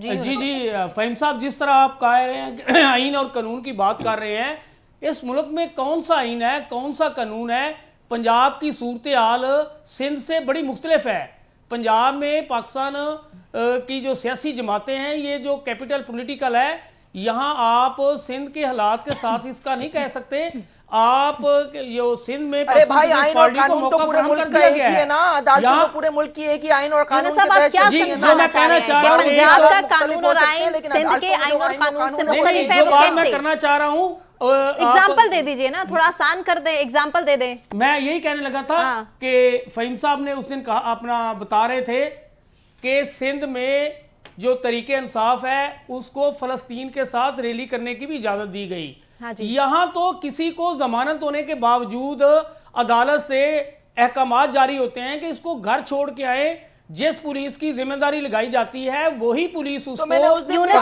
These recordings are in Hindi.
जी जी, जी फहीम साहब जिस तरह आप कह रहे हैं आइन और कानून की बात कर रहे हैं इस मुल्क में कौन सा आइन है कौन सा कानून है पंजाब की सूरत हाल सिंध से बड़ी मुख्तलफ है पंजाब में पाकिस्तान की जो सियासी जमातें हैं ये जो कैपिटल पोलिटिकल है यहाँ आप सिंध के हालात के साथ इसका नहीं कह सकते आप जो सिंध में अरे भाई आइन और कानून तो पूरे मुल्क का एक ही है ना अदालत तो पूरे मुल्क की एक ही आइन तो तो और कानून सब आप क्या मैं कहना चाह रहा हूं पंजाब का कानून और आइन सिंध के आइन और कानून से मुख्तलिफ है वो कैसे मैं करना चाह रहा हूं एग्जाम्पल दे दीजिए ना थोड़ा आसान कर दे एग्जाम्पल दे दे मैं यही कहने लगा था हाँ। कि फहीम साहब ने उस दिन कहा अपना बता रहे थे कि सिंध में जो तरीके इंसाफ है उसको फलस्तीन के साथ रैली करने की भी इजाजत दी गई हाँ यहाँ तो किसी को जमानत होने के बावजूद अदालत से अहकाम जारी होते हैं कि इसको घर छोड़ के आए जिस पुलिस की जिम्मेदारी लगाई जाती है वही पुलिस तो उसको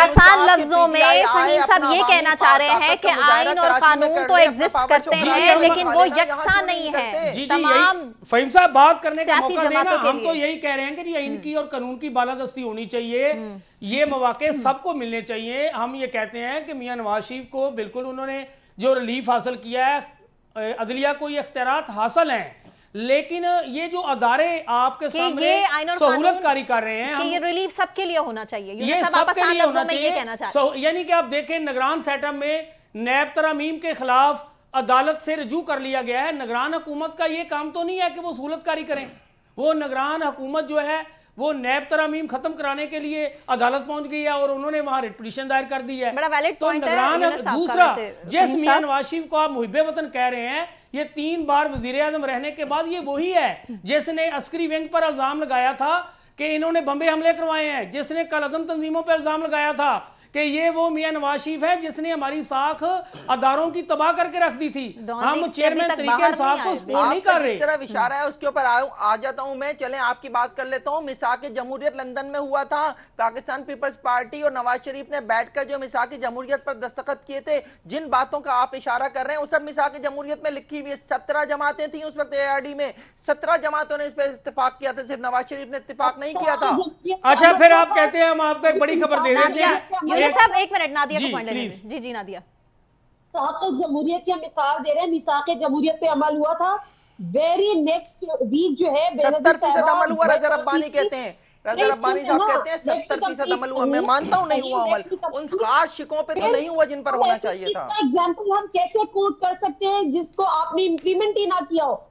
आसान लफ्जों में फहीम साहब ये कहना चाह रहे हैं कि तो आईन और कानून तो एग्जिस्ट करते हैं लेकिन वो यकसा नहीं है जी तमाम फहीम साहब बात करने का मौका देना हम तो यही कह रहे हैं कि आईन की हम्म। और कानून की बालादस्ती होनी चाहिए हम्म। ये मौाक़े सबको मिलने चाहिए हम ये कहते हैं कि मियाँ नवाज शरीफ को बिल्कुल उन्होंने जो रिलीफ हासिल किया है अदलिया को ये अख्तियार हासिल हैं लेकिन ये जो अदारे आपके सामने सहूलत कारी कर रहे हैं ये रिलीफ सबके लिए होना चाहिए ये सब सबके लिए होना चाहिए यानी कि आप देखें निगरान सेटअप में नैब तरामीम के खिलाफ अदालत से रजू कर लिया गया है नगरान हुकूमत का ये काम तो नहीं है कि वो सहूलत कारी करें वो नगरान हुकूमत जो है वो नैब तरामीम खत्म कराने के लिए अदालत पहुंच गई है और उन्होंने वहां रिट पिटिशन दायर कर दी है बड़ा वैलिड तो नगरान दूसरा जिस मियाँ नवाज शरीफ को आप मुहिब वतन कह रहे हैं ये तीन बार वजीर आजम रहने के बाद ये वही है जिसने अस्करी विंग पर इल्जाम लगाया था कि इन्होंने बम्बे हमले करवाए हैं जिसने कल अदम तंजीमों पर इल्जाम लगाया था कि ये वो मियां नवाज शरीफ है जिसने हमारी साख अदारों की तबाह करके रख दी थी हम चेयरमैन तरीके साहब को सपोर्ट नहीं कर रहे तरफ इशारा है उसके ऊपर आ जाता हूँ मैं चले आपकी बात कर लेता हूँ के जमहूरियत लंदन में हुआ था पाकिस्तान पीपल्स पार्टी और नवाज शरीफ ने बैठकर जो मिसा के जमहूरियत पर दस्तखत किए थे जिन बातों का आप इशारा कर रहे हैं उस सब मिसाक जमहूरियत में लिखी हुई सत्रह जमातें थी उस वक्त एआरडी में सत्रह जमातों ने इस पर इतफाक किया था सिर्फ नवाज शरीफ ने इतफाक नहीं किया था अच्छा फिर आप कहते हैं हम आपको एक बड़ी खबर दे रहे हैं साहब एक मिनट नादिया को लेने जी जी नादिया तो जमहूरियत की मिसाल दे रहे हैं जमहूरियत पे अमल हुआ था वेरी नेक्स्ट वीक जो है सत्तर हाँ, फीसद अमल हुआ कहते हैं साहब कहते हैं सत्तर फीसद अमल हुआ मैं मानता हूँ नहीं हुआ अमल उन खास शिकों पे तो नहीं हुआ जिन पर होना चाहिए था एग्जाम्पल हम कैसे कोट कर सकते हैं जिसको आपने इम्प्लीमेंट ही ना किया हो